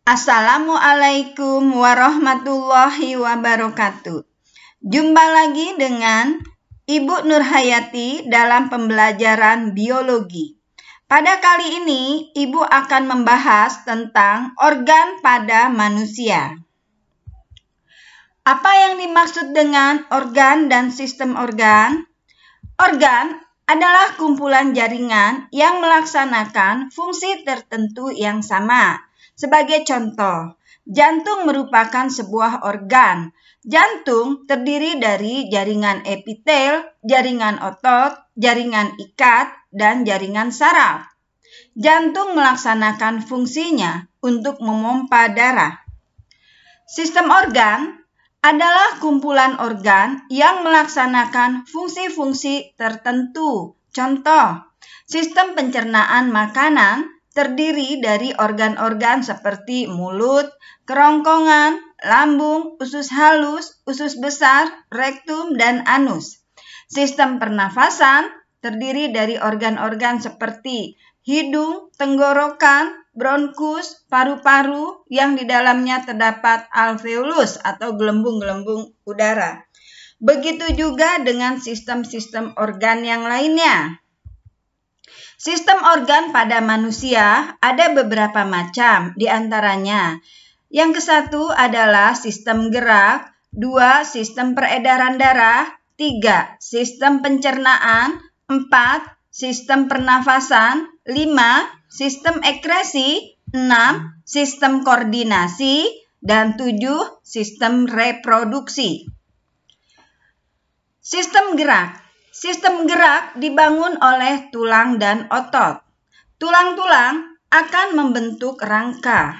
Assalamualaikum warahmatullahi wabarakatuh. Jumpa lagi dengan Ibu Nurhayati dalam pembelajaran biologi. Pada kali ini, Ibu akan membahas tentang organ pada manusia. Apa yang dimaksud dengan organ dan sistem organ? Organ adalah kumpulan jaringan yang melaksanakan fungsi tertentu yang sama sebagai contoh, jantung merupakan sebuah organ. Jantung terdiri dari jaringan epitel, jaringan otot, jaringan ikat, dan jaringan saraf. Jantung melaksanakan fungsinya untuk memompa darah. Sistem organ adalah kumpulan organ yang melaksanakan fungsi-fungsi tertentu. Contoh, sistem pencernaan makanan terdiri dari organ-organ seperti mulut, kerongkongan, lambung, usus halus, usus besar, rektum, dan anus. Sistem pernafasan terdiri dari organ-organ seperti hidung, tenggorokan, bronkus, paru-paru yang di dalamnya terdapat alveolus atau gelembung-gelembung udara. Begitu juga dengan sistem-sistem organ yang lainnya. Sistem organ pada manusia ada beberapa macam, di antaranya yang kesatu adalah sistem gerak, dua sistem peredaran darah, tiga sistem pencernaan, empat sistem pernafasan, lima sistem ekresi, enam sistem koordinasi, dan tujuh sistem reproduksi. Sistem gerak Sistem gerak dibangun oleh tulang dan otot. Tulang-tulang akan membentuk rangka.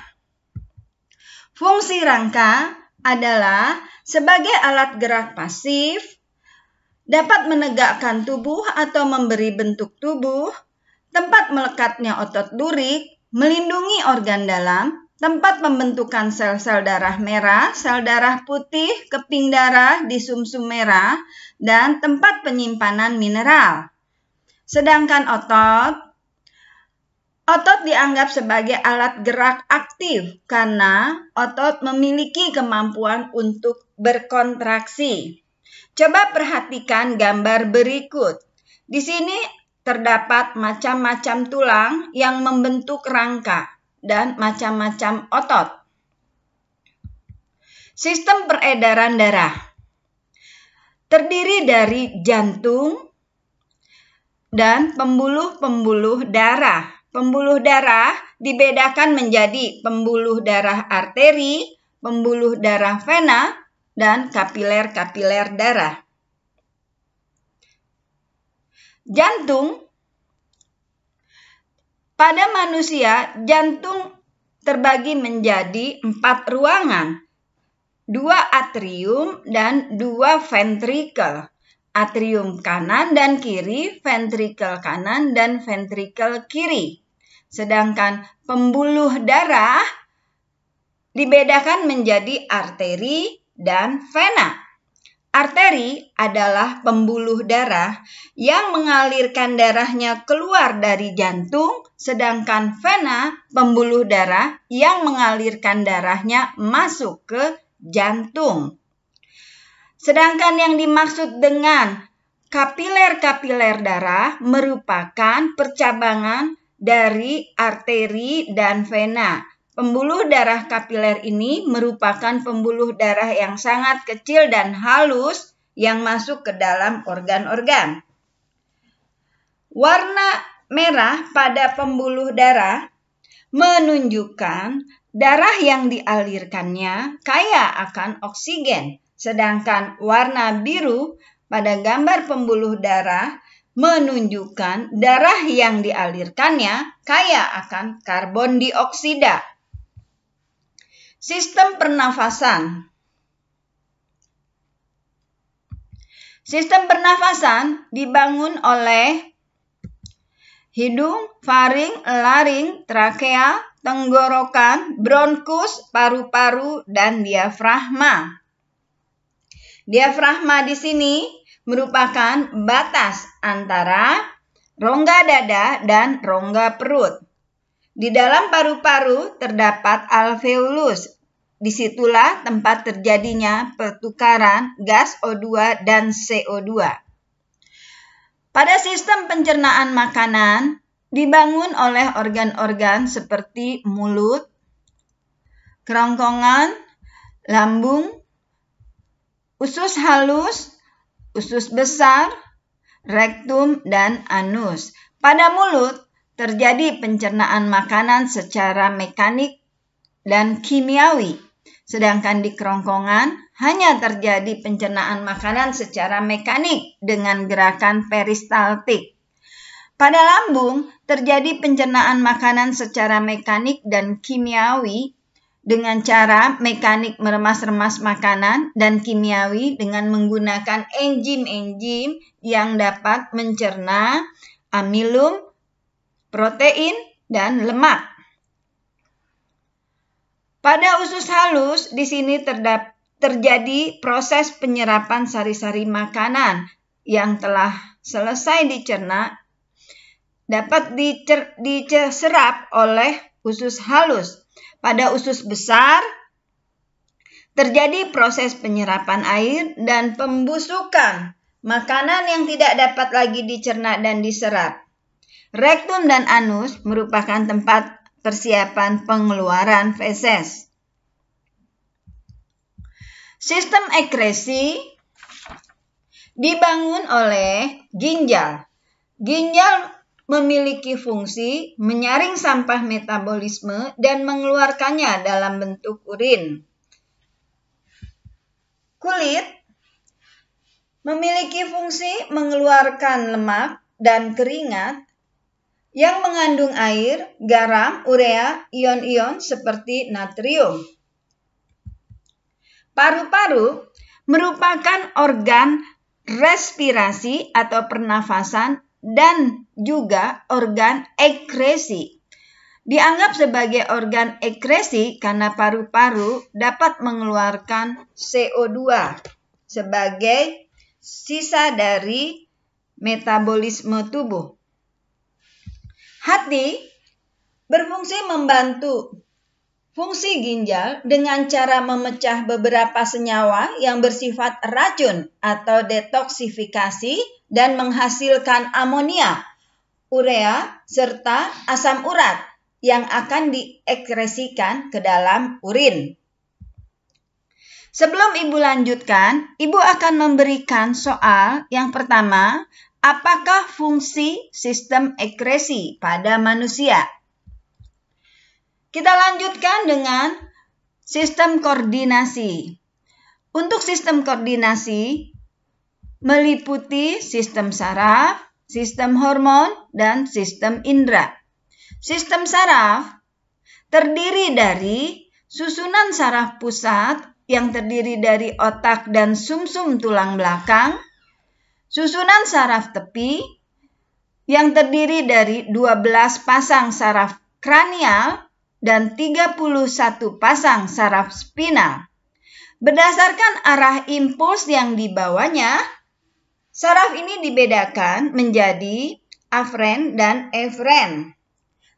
Fungsi rangka adalah sebagai alat gerak pasif, dapat menegakkan tubuh atau memberi bentuk tubuh, tempat melekatnya otot duri, melindungi organ dalam, Tempat pembentukan sel-sel darah merah, sel darah putih, keping darah di sumsum merah, dan tempat penyimpanan mineral. Sedangkan otot, otot dianggap sebagai alat gerak aktif karena otot memiliki kemampuan untuk berkontraksi. Coba perhatikan gambar berikut. Di sini terdapat macam-macam tulang yang membentuk rangka dan macam-macam otot. Sistem peredaran darah terdiri dari jantung dan pembuluh-pembuluh darah. Pembuluh darah dibedakan menjadi pembuluh darah arteri, pembuluh darah vena, dan kapiler-kapiler darah. Jantung pada manusia, jantung terbagi menjadi empat ruangan, dua atrium dan dua ventrikel. Atrium kanan dan kiri, ventrikel kanan dan ventrikel kiri. Sedangkan pembuluh darah dibedakan menjadi arteri dan vena. Arteri adalah pembuluh darah yang mengalirkan darahnya keluar dari jantung, sedangkan vena pembuluh darah yang mengalirkan darahnya masuk ke jantung. Sedangkan yang dimaksud dengan kapiler-kapiler darah merupakan percabangan dari arteri dan vena Pembuluh darah kapiler ini merupakan pembuluh darah yang sangat kecil dan halus yang masuk ke dalam organ-organ. Warna merah pada pembuluh darah menunjukkan darah yang dialirkannya kaya akan oksigen, sedangkan warna biru pada gambar pembuluh darah menunjukkan darah yang dialirkannya kaya akan karbon dioksida. Sistem pernafasan. Sistem pernafasan dibangun oleh hidung, faring, laring, trakea, tenggorokan, bronkus, paru-paru, dan diafragma. Diafragma di sini merupakan batas antara rongga dada dan rongga perut. Di dalam paru-paru terdapat alveolus. Disitulah tempat terjadinya pertukaran gas O2 dan CO2. Pada sistem pencernaan makanan dibangun oleh organ-organ seperti mulut, kerongkongan, lambung, usus halus, usus besar, rektum, dan anus. Pada mulut Terjadi pencernaan makanan secara mekanik dan kimiawi, sedangkan di kerongkongan hanya terjadi pencernaan makanan secara mekanik dengan gerakan peristaltik. Pada lambung terjadi pencernaan makanan secara mekanik dan kimiawi dengan cara mekanik meremas-remas makanan dan kimiawi dengan menggunakan enzim-enzim yang dapat mencerna amilum protein, dan lemak. Pada usus halus, di sini terjadi proses penyerapan sari-sari makanan yang telah selesai dicerna dapat diserap oleh usus halus. Pada usus besar, terjadi proses penyerapan air dan pembusukan makanan yang tidak dapat lagi dicerna dan diserap. Rektum dan anus merupakan tempat persiapan pengeluaran feses. Sistem ekresi dibangun oleh ginjal. Ginjal memiliki fungsi menyaring sampah metabolisme dan mengeluarkannya dalam bentuk urin. Kulit memiliki fungsi mengeluarkan lemak dan keringat yang mengandung air, garam, urea, ion-ion seperti natrium. Paru-paru merupakan organ respirasi atau pernafasan dan juga organ ekresi. Dianggap sebagai organ ekresi karena paru-paru dapat mengeluarkan CO2 sebagai sisa dari metabolisme tubuh. Hati berfungsi membantu fungsi ginjal dengan cara memecah beberapa senyawa yang bersifat racun atau detoksifikasi dan menghasilkan amonia, urea, serta asam urat yang akan diekresikan ke dalam urin. Sebelum Ibu lanjutkan, Ibu akan memberikan soal yang pertama Apakah fungsi sistem ekresi pada manusia? Kita lanjutkan dengan sistem koordinasi. Untuk sistem koordinasi meliputi sistem saraf, sistem hormon, dan sistem indera. Sistem saraf terdiri dari susunan saraf pusat yang terdiri dari otak dan sumsum -sum tulang belakang, Susunan saraf tepi yang terdiri dari 12 pasang saraf kranial dan 31 pasang saraf spinal. Berdasarkan arah impuls yang dibawanya, saraf ini dibedakan menjadi afren dan efren.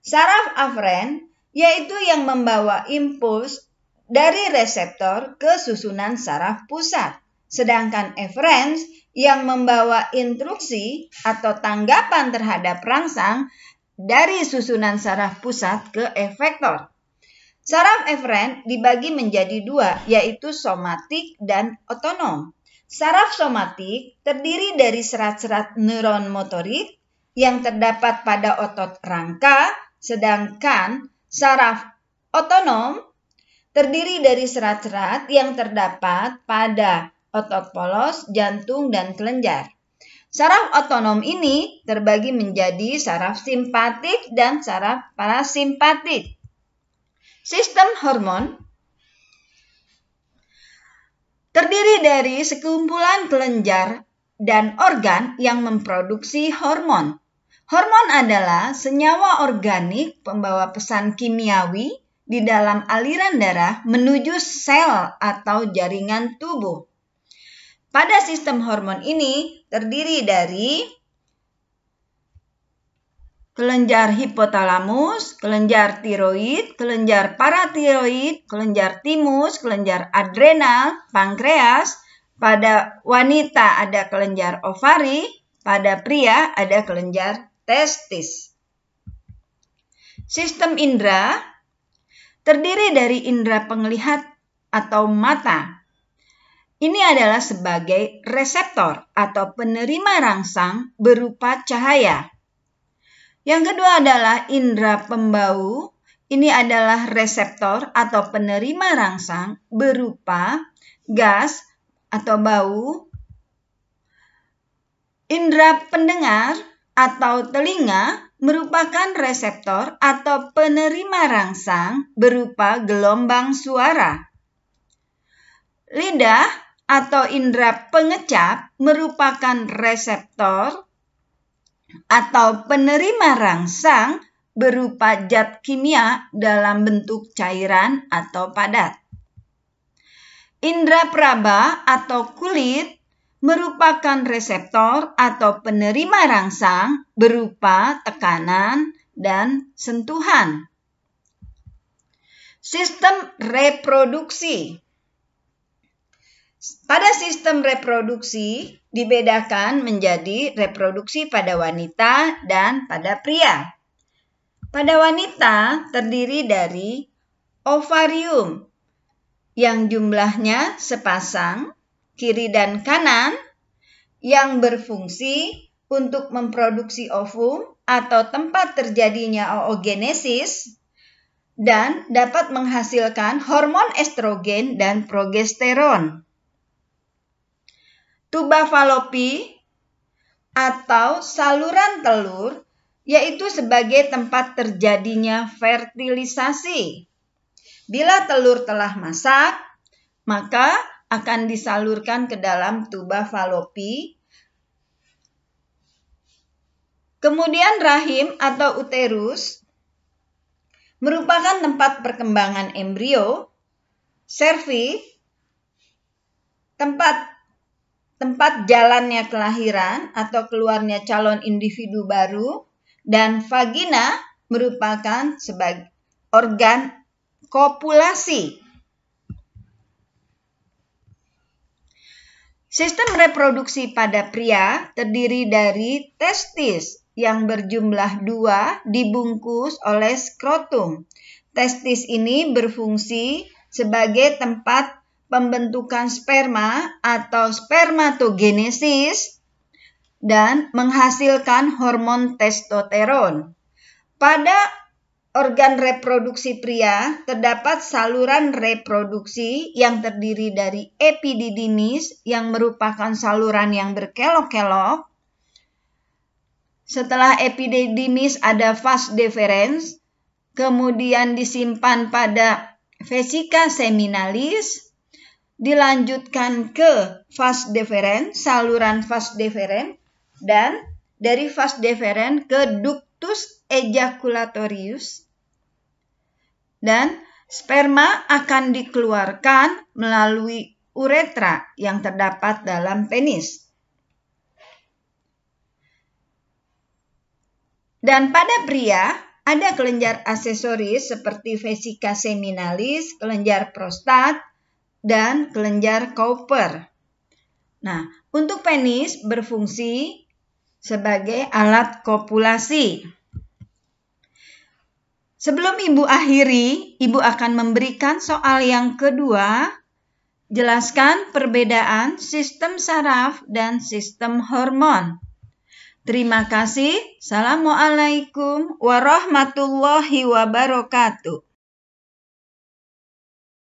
Saraf afren yaitu yang membawa impuls dari reseptor ke susunan saraf pusat, sedangkan efren yang membawa instruksi atau tanggapan terhadap rangsang dari susunan saraf pusat ke efektor. Saraf efferent dibagi menjadi dua, yaitu somatik dan otonom. Saraf somatik terdiri dari serat-serat neuron motorik yang terdapat pada otot rangka, sedangkan saraf otonom terdiri dari serat-serat yang terdapat pada otot polos, jantung, dan kelenjar. Saraf otonom ini terbagi menjadi saraf simpatik dan saraf parasimpatik. Sistem hormon terdiri dari sekumpulan kelenjar dan organ yang memproduksi hormon. Hormon adalah senyawa organik pembawa pesan kimiawi di dalam aliran darah menuju sel atau jaringan tubuh pada sistem hormon ini terdiri dari kelenjar hipotalamus, kelenjar tiroid, kelenjar paratiroid, kelenjar timus, kelenjar adrenal, pankreas. Pada wanita ada kelenjar ovari, pada pria ada kelenjar testis. Sistem indera terdiri dari indera penglihat atau mata, ini adalah sebagai reseptor atau penerima rangsang berupa cahaya. Yang kedua adalah indera pembau. Ini adalah reseptor atau penerima rangsang berupa gas atau bau. Indra pendengar atau telinga merupakan reseptor atau penerima rangsang berupa gelombang suara. Lidah atau indera pengecap merupakan reseptor atau penerima rangsang berupa zat kimia dalam bentuk cairan atau padat. Indra praba atau kulit merupakan reseptor atau penerima rangsang berupa tekanan dan sentuhan. Sistem reproduksi pada sistem reproduksi dibedakan menjadi reproduksi pada wanita dan pada pria. Pada wanita terdiri dari ovarium yang jumlahnya sepasang kiri dan kanan yang berfungsi untuk memproduksi ovum atau tempat terjadinya oogenesis dan dapat menghasilkan hormon estrogen dan progesteron tuba falopi atau saluran telur yaitu sebagai tempat terjadinya fertilisasi. Bila telur telah masak, maka akan disalurkan ke dalam tuba falopi. Kemudian rahim atau uterus merupakan tempat perkembangan embrio, servi, tempat tempat jalannya kelahiran atau keluarnya calon individu baru, dan vagina merupakan sebagai organ kopulasi. Sistem reproduksi pada pria terdiri dari testis yang berjumlah dua dibungkus oleh skrotum. Testis ini berfungsi sebagai tempat pembentukan sperma atau spermatogenesis dan menghasilkan hormon testosteron. Pada organ reproduksi pria terdapat saluran reproduksi yang terdiri dari epididimis yang merupakan saluran yang berkelok-kelok. Setelah epididimis ada fast deferens, kemudian disimpan pada vesika seminalis, dilanjutkan ke vas deferens, saluran vas deferens, dan dari vas deferens ke ductus ejaculatorius. Dan sperma akan dikeluarkan melalui uretra yang terdapat dalam penis. Dan pada pria, ada kelenjar aksesoris seperti vesika seminalis, kelenjar prostat, dan kelenjar Cowper. Nah, untuk penis berfungsi sebagai alat kopulasi. Sebelum ibu akhiri, ibu akan memberikan soal yang kedua. Jelaskan perbedaan sistem saraf dan sistem hormon. Terima kasih. Assalamualaikum warahmatullahi wabarakatuh.